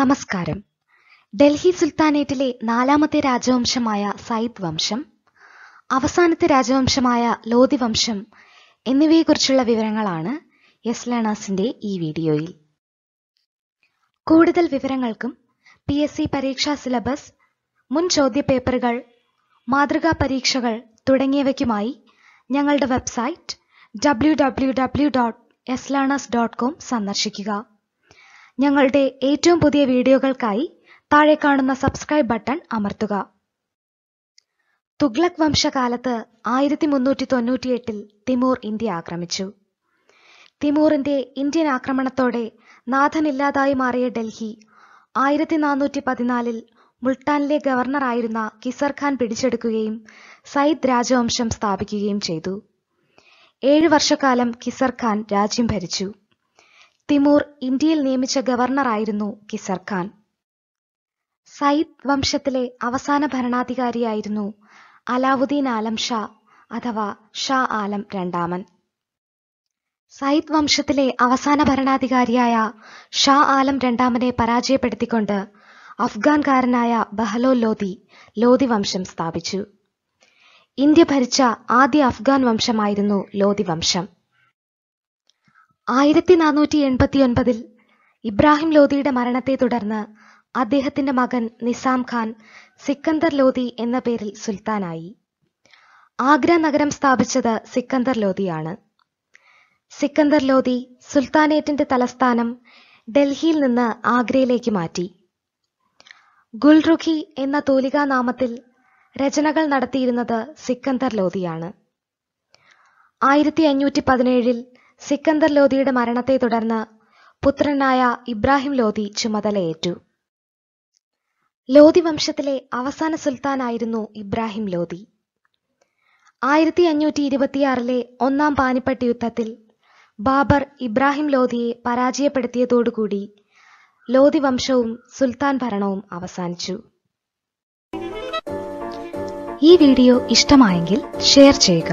നമസ്കാരം ഡൽഹി സുൽത്താനേറ്റിലെ നാലാമത്തെ രാജവംശമായ സയ്യിദ് വംശം അവസാനത്തെ രാജവംശമായ ലോധി വംശം എന്നിവയെക്കുറിച്ചുള്ള വിവരങ്ങളാണ് എസ് ലേണേഴ്സിന്റെ ഈ വീഡിയോയിൽ കൂടുതൽ വിവരങ്ങൾക്കും പി എസ് സി പരീക്ഷാ സിലബസ് മുൻ ചോദ്യപേപ്പറുകൾ മാതൃകാ പരീക്ഷകൾ തുടങ്ങിയവയ്ക്കുമായി ഞങ്ങളുടെ website W W W dot S learners dot com സന്ദർശിക്കുക ഞങ്ങളുടെ ഏറ്റവും പുതിയ വീഡിയോകൾക്കായി താഴെ കാണുന്ന സബ്സ്ക്രൈബ് ബട്ടൺ അമർത്തുക തുഗ്ലക് വംശകാലത്ത് ആയിരത്തി മുന്നൂറ്റി തൊണ്ണൂറ്റിയെട്ടിൽ തിമൂർ ഇന്ത്യ ആക്രമിച്ചു തിമൂറിന്റെ ഇന്ത്യൻ ആക്രമണത്തോടെ നാഥനില്ലാതായി മാറിയ ഡൽഹി ആയിരത്തി നാനൂറ്റി പതിനാലിൽ മുൾട്ടാനിലെ ഗവർണറായിരുന്ന കിസർ ഖാൻ പിടിച്ചെടുക്കുകയും സയ്യിദ് രാജവംശം സ്ഥാപിക്കുകയും ചെയ്തു ഏഴു വർഷക്കാലം കിസർ ഖാൻ രാജ്യം ഭരിച്ചു തിമൂർ ഇന്ത്യയിൽ നിയമിച്ച ഗവർണറായിരുന്നു കിസർ ഖാൻ സയിദ് വംശത്തിലെ അവസാന ഭരണാധികാരിയായിരുന്നു അലാവുദ്ദീൻ ആലം ഷാ അഥവാ ഷാ ആലം രണ്ടാമൻ സയിദ് വംശത്തിലെ അവസാന ഭരണാധികാരിയായ ഷാ ആലം രണ്ടാമനെ പരാജയപ്പെടുത്തിക്കൊണ്ട് അഫ്ഗാൻകാരനായ ബഹലോ ലോധി ലോധി വംശം സ്ഥാപിച്ചു ഇന്ത്യ ഭരിച്ച ആദ്യ അഫ്ഗാൻ വംശമായിരുന്നു ലോധി വംശം ആയിരത്തി നാനൂറ്റി എൺപത്തി ഒൻപതിൽ ഇബ്രാഹിം ലോധിയുടെ മരണത്തെ തുടർന്ന് അദ്ദേഹത്തിന്റെ മകൻ നിസാം ഖാൻ സിക്കന്ദർ ലോധി എന്ന പേരിൽ സുൽത്താനായി ആഗ്ര നഗരം സ്ഥാപിച്ചത് സിക്കന്ദർ ലോധിയാണ് സിക്കന്ദർ ലോധി സുൽത്താനേറ്റിന്റെ തലസ്ഥാനം ഡൽഹിയിൽ നിന്ന് ആഗ്രയിലേക്ക് മാറ്റി ഗുൽറുഖി എന്ന തൂലികാ നാമത്തിൽ രചനകൾ നടത്തിയിരുന്നത് സിക്കന്ദർ ലോധിയാണ് ആയിരത്തി അഞ്ഞൂറ്റി പതിനേഴിൽ സിക്കന്ദർ ലോധിയുടെ മരണത്തെ തുടർന്ന് പുത്രനായ ഇബ്രാഹിം ലോധി ചുമതലയേറ്റു ലോധി വംശത്തിലെ അവസാന സുൽത്താനായിരുന്നു ഇബ്രാഹിം ലോധി ആയിരത്തി അഞ്ഞൂറ്റി ഇരുപത്തിയാറിലെ ഒന്നാം പാനിപ്പട്ട് യുദ്ധത്തിൽ ബാബർ ഇബ്രാഹിം ലോധിയെ പരാജയപ്പെടുത്തിയതോടുകൂടി ലോധി വംശവും സുൽത്താൻ ഭരണവും അവസാനിച്ചു ഈ വീഡിയോ ഇഷ്ടമായെങ്കിൽ ഷെയർ ചെയ്യുക